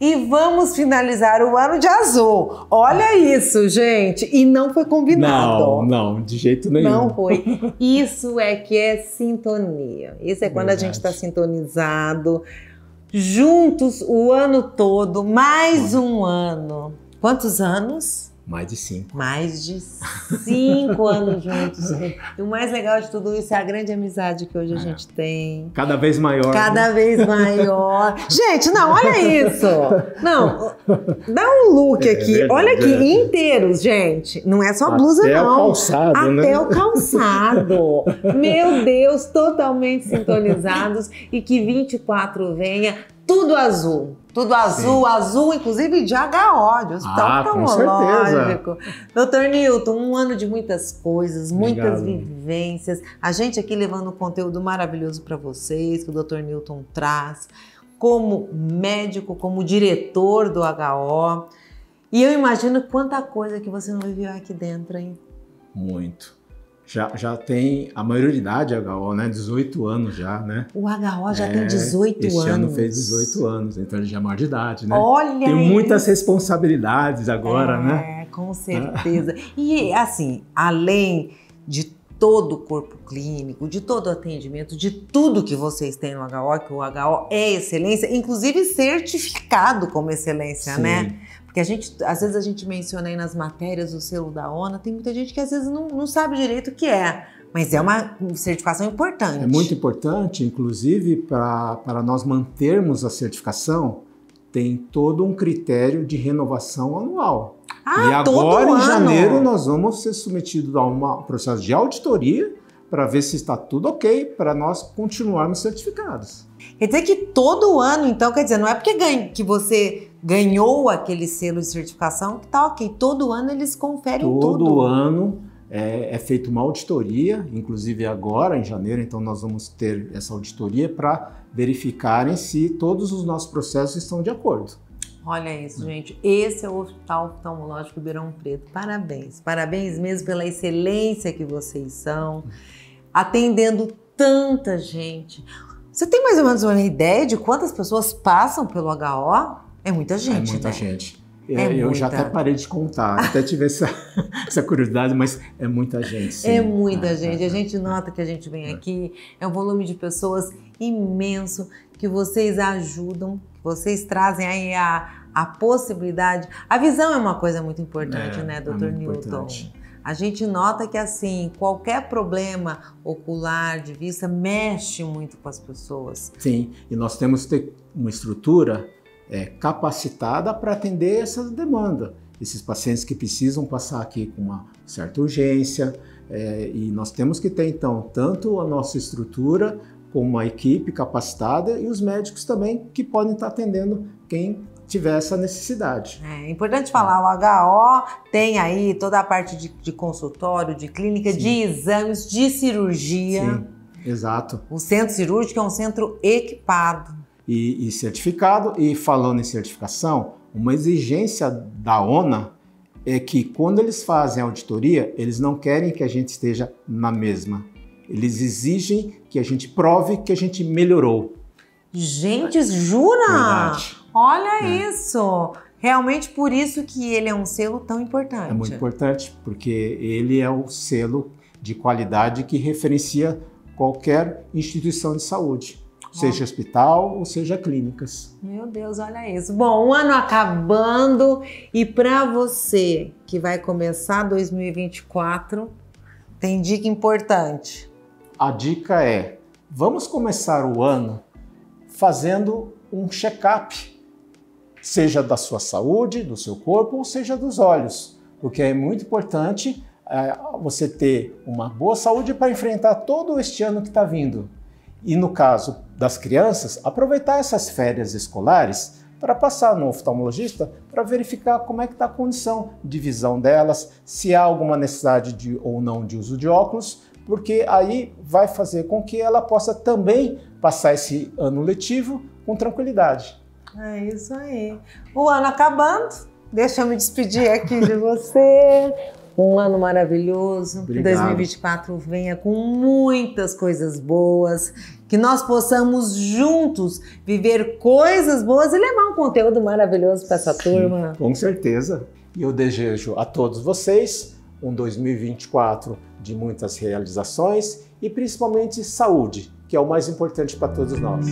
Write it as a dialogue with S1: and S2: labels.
S1: E vamos finalizar o ano de azul. Olha isso, gente. E não foi combinado. Não,
S2: não, de jeito nenhum. Não
S1: foi. Isso é que é sintonia. Isso é quando Verdade. a gente está sintonizado, juntos o ano todo, mais um ano. Quantos anos? Mais de cinco. Mais de cinco anos juntos. E o mais legal de tudo isso é a grande amizade que hoje a é. gente tem.
S2: Cada vez maior. Cada
S1: né? vez maior. gente, não, olha isso.
S2: Não, dá um look é, é aqui. Verdade, olha aqui, é verdade.
S1: inteiros, gente. Não é só Até blusa, não. Né? Até o calçado, Até né? o calçado. Meu Deus, totalmente sintonizados. E que 24 venha tudo azul. Tudo azul, Sim. azul, inclusive de HO, de hospital ah, oftalmológico. Doutor Newton, um ano de muitas coisas, muitas vivências. A gente aqui levando um conteúdo maravilhoso para vocês, que o doutor Newton traz, como médico, como
S2: diretor do HO. E
S1: eu imagino quanta coisa que você não viveu aqui dentro, hein?
S2: Muito já, já tem a maioridade HO, né? 18 anos já, né?
S1: O HO já é, tem 18 este anos. Este ano fez 18
S2: anos, então ele já é maior de idade, né? Olha! Tem muitas responsabilidades agora, né? é, né?
S1: Com certeza. e assim, além de todo o corpo clínico, de todo o atendimento, de tudo que vocês têm no HO, que o HO é excelência, inclusive certificado como excelência, Sim. né? Porque a gente, às vezes a gente menciona aí nas matérias o selo da ONA, tem muita gente que às vezes não, não sabe direito o que é,
S2: mas é uma certificação importante. É muito importante, inclusive, para nós mantermos a certificação, tem todo um critério de renovação anual. Ah, e agora, em ano. janeiro, nós vamos ser submetidos a um processo de auditoria para ver se está tudo ok, para nós continuarmos certificados. Quer dizer que todo ano, então, quer dizer, não é porque ganha, que você ganhou aquele selo de certificação, que
S1: tá ok. Todo ano eles conferem Todo tudo. Todo
S2: ano é, é feita uma auditoria, inclusive agora em janeiro, então nós vamos ter essa auditoria para verificarem se todos os nossos processos estão de acordo.
S1: Olha isso, né? gente. Esse é o Hospital Oftalmológico Beirão Preto. Parabéns. Parabéns mesmo pela excelência que vocês são, atendendo tanta gente. Você tem mais ou menos uma ideia de quantas pessoas passam pelo HO? É
S2: muita é gente. É muita né? gente. É, é eu muita. já até parei de contar, até tive essa, essa curiosidade, mas é muita gente. Sim. É
S1: muita é, gente. É, a é. gente nota que a gente vem aqui, é um volume de pessoas imenso que vocês ajudam, que vocês trazem aí a, a possibilidade. A visão é uma coisa muito importante, né, doutor Newton? Importante. A gente nota que assim, qualquer problema ocular, de vista, mexe muito com as pessoas.
S2: Sim, e nós temos que ter uma estrutura é, capacitada para atender essa demanda. Esses pacientes que precisam passar aqui com uma certa urgência, é, e nós temos que ter então tanto a nossa estrutura como a equipe capacitada e os médicos também que podem estar atendendo quem tiver essa necessidade. É importante falar, o HO tem aí toda a parte de, de
S1: consultório, de clínica, Sim. de exames, de cirurgia. Sim, exato. O
S2: centro cirúrgico é um centro equipado e, e certificado. E falando em certificação, uma exigência da ONA é que quando eles fazem auditoria, eles não querem que a gente esteja na mesma. Eles exigem que a gente prove que a gente melhorou. Gente, jura? Verdade.
S1: Olha é. isso! Realmente por isso que ele é um selo tão importante. É muito
S2: importante, porque ele é o selo de qualidade que referencia qualquer instituição de saúde seja hospital ou seja clínicas.
S1: Meu Deus, olha isso. Bom, um ano acabando e para você que vai começar
S2: 2024, tem dica importante. A dica é: vamos começar o ano fazendo um check-up, seja da sua saúde, do seu corpo ou seja dos olhos, porque é muito importante é, você ter uma boa saúde para enfrentar todo este ano que está vindo. E no caso das crianças aproveitar essas férias escolares para passar no oftalmologista para verificar como é que está a condição de visão delas, se há alguma necessidade de ou não de uso de óculos, porque aí vai fazer com que ela possa também passar esse ano letivo com tranquilidade.
S1: É isso aí. O ano acabando, deixa eu me despedir aqui de você. Um ano maravilhoso. Que 2024 venha com muitas coisas boas que nós possamos juntos viver coisas boas e levar um conteúdo maravilhoso para essa Sim, turma.
S2: Com certeza. E eu desejo a todos vocês um 2024 de muitas realizações e principalmente saúde, que é o mais importante para todos nós.